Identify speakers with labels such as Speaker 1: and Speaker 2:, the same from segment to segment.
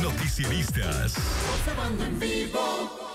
Speaker 1: noticieristas. Observando en vivo.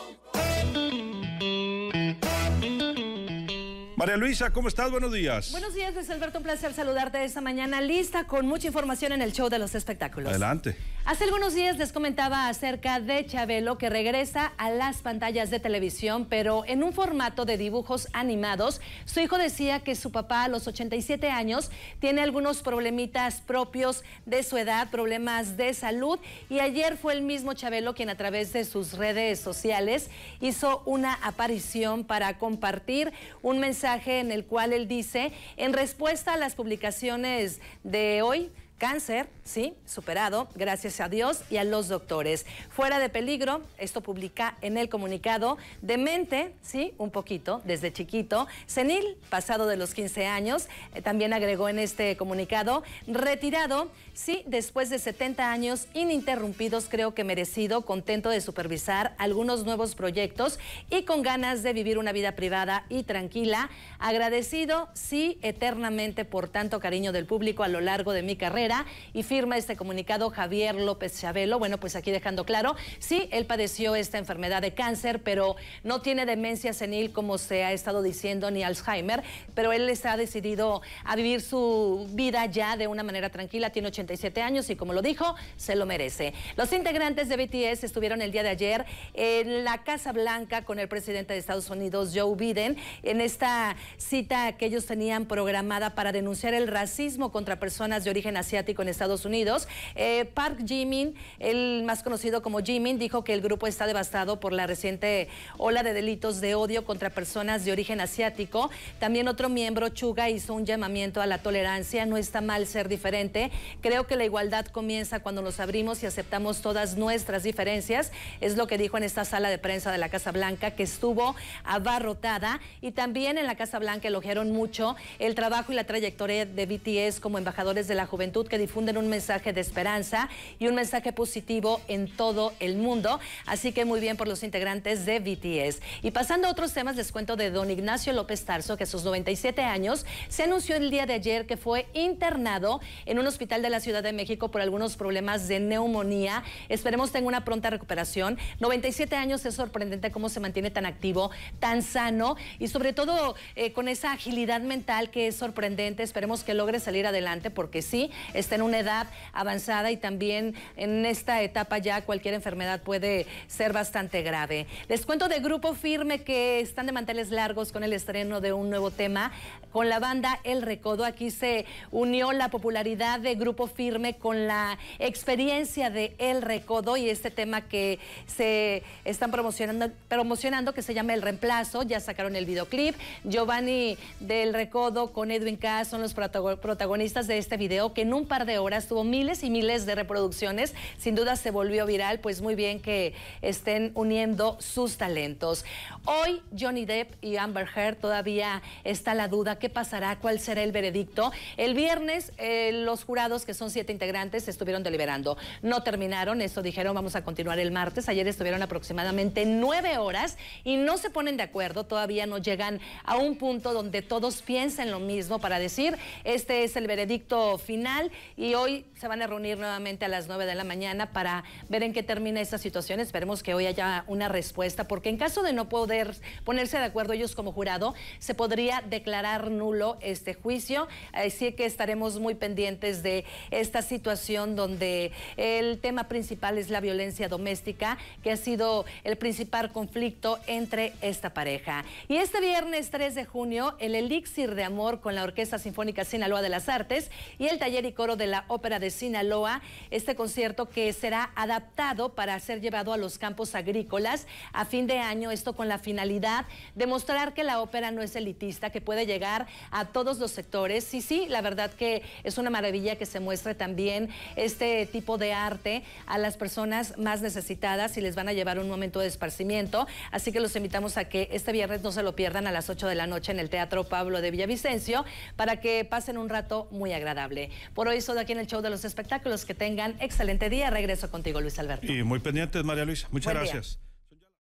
Speaker 1: María Luisa, ¿cómo estás? Buenos días. Buenos días, Luis Alberto. Un placer saludarte esta mañana, lista con mucha información en el show de los espectáculos. Adelante. Hace algunos días les comentaba acerca de Chabelo que regresa a las pantallas de televisión, pero en un formato de dibujos animados. Su hijo decía que su papá a los 87 años tiene algunos problemitas propios de su edad, problemas de salud, y ayer fue el mismo Chabelo quien a través de sus redes sociales hizo una aparición para compartir un mensaje en el cual él dice, en respuesta a las publicaciones de hoy, Cáncer, sí, superado, gracias a Dios y a los doctores. Fuera de peligro, esto publica en el comunicado, demente, sí, un poquito, desde chiquito, senil, pasado de los 15 años, eh, también agregó en este comunicado, retirado, sí, después de 70 años ininterrumpidos, creo que merecido, contento de supervisar algunos nuevos proyectos y con ganas de vivir una vida privada y tranquila, agradecido, sí, eternamente por tanto cariño del público a lo largo de mi carrera y firma este comunicado Javier López Chabelo. Bueno, pues aquí dejando claro, sí, él padeció esta enfermedad de cáncer, pero no tiene demencia senil como se ha estado diciendo ni Alzheimer, pero él está decidido a vivir su vida ya de una manera tranquila, tiene 87 años y como lo dijo, se lo merece. Los integrantes de BTS estuvieron el día de ayer en la Casa Blanca con el presidente de Estados Unidos, Joe Biden, en esta cita que ellos tenían programada para denunciar el racismo contra personas de origen asiático asiático en Estados Unidos. Eh, Park Jimin, el más conocido como Jimin, dijo que el grupo está devastado por la reciente ola de delitos de odio contra personas de origen asiático. También otro miembro, Chuga, hizo un llamamiento a la tolerancia. No está mal ser diferente. Creo que la igualdad comienza cuando nos abrimos y aceptamos todas nuestras diferencias. Es lo que dijo en esta sala de prensa de la Casa Blanca, que estuvo abarrotada. Y también en la Casa Blanca elogiaron mucho el trabajo y la trayectoria de BTS como embajadores de la juventud que difunden un mensaje de esperanza y un mensaje positivo en todo el mundo. Así que muy bien por los integrantes de BTS. Y pasando a otros temas, les cuento de don Ignacio López Tarso, que a sus 97 años se anunció el día de ayer que fue internado en un hospital de la Ciudad de México por algunos problemas de neumonía. Esperemos tenga una pronta recuperación. 97 años es sorprendente cómo se mantiene tan activo, tan sano y sobre todo eh, con esa agilidad mental que es sorprendente. Esperemos que logre salir adelante porque sí, está en una edad avanzada y también en esta etapa ya cualquier enfermedad puede ser bastante grave. Les cuento de Grupo Firme que están de manteles largos con el estreno de un nuevo tema con la banda El Recodo. Aquí se unió la popularidad de Grupo Firme con la experiencia de El Recodo y este tema que se están promocionando, promocionando que se llama El Reemplazo. Ya sacaron el videoclip. Giovanni del Recodo con Edwin K son los protagonistas de este video que en par de horas, tuvo miles y miles de reproducciones, sin duda se volvió viral, pues muy bien que estén uniendo sus talentos. Hoy Johnny Depp y Amber Heard todavía está la duda, ¿qué pasará? ¿Cuál será el veredicto? El viernes eh, los jurados, que son siete integrantes, estuvieron deliberando. No terminaron, eso dijeron, vamos a continuar el martes. Ayer estuvieron aproximadamente nueve horas y no se ponen de acuerdo, todavía no llegan a un punto donde todos piensen lo mismo para decir, este es el veredicto final y hoy se van a reunir nuevamente a las 9 de la mañana para ver en qué termina esta situación. Esperemos que hoy haya una respuesta, porque en caso de no poder ponerse de acuerdo ellos como jurado, se podría declarar nulo este juicio. Así que estaremos muy pendientes de esta situación donde el tema principal es la violencia doméstica, que ha sido el principal conflicto entre esta pareja. Y este viernes 3 de junio, el elixir de amor con la Orquesta Sinfónica Sinaloa de las Artes y el taller y de la Ópera de Sinaloa, este concierto que será adaptado para ser llevado a los campos agrícolas a fin de año, esto con la finalidad de mostrar que la ópera no es elitista, que puede llegar a todos los sectores. Y sí, la verdad que es una maravilla que se muestre también este tipo de arte a las personas más necesitadas y les van a llevar un momento de esparcimiento. Así que los invitamos a que este viernes no se lo pierdan a las 8 de la noche en el Teatro Pablo de Villavicencio para que pasen un rato muy agradable por hoy aquí en el show de los espectáculos. Que tengan excelente día. Regreso contigo, Luis Alberto. Y muy pendientes, María Luisa. Muchas gracias.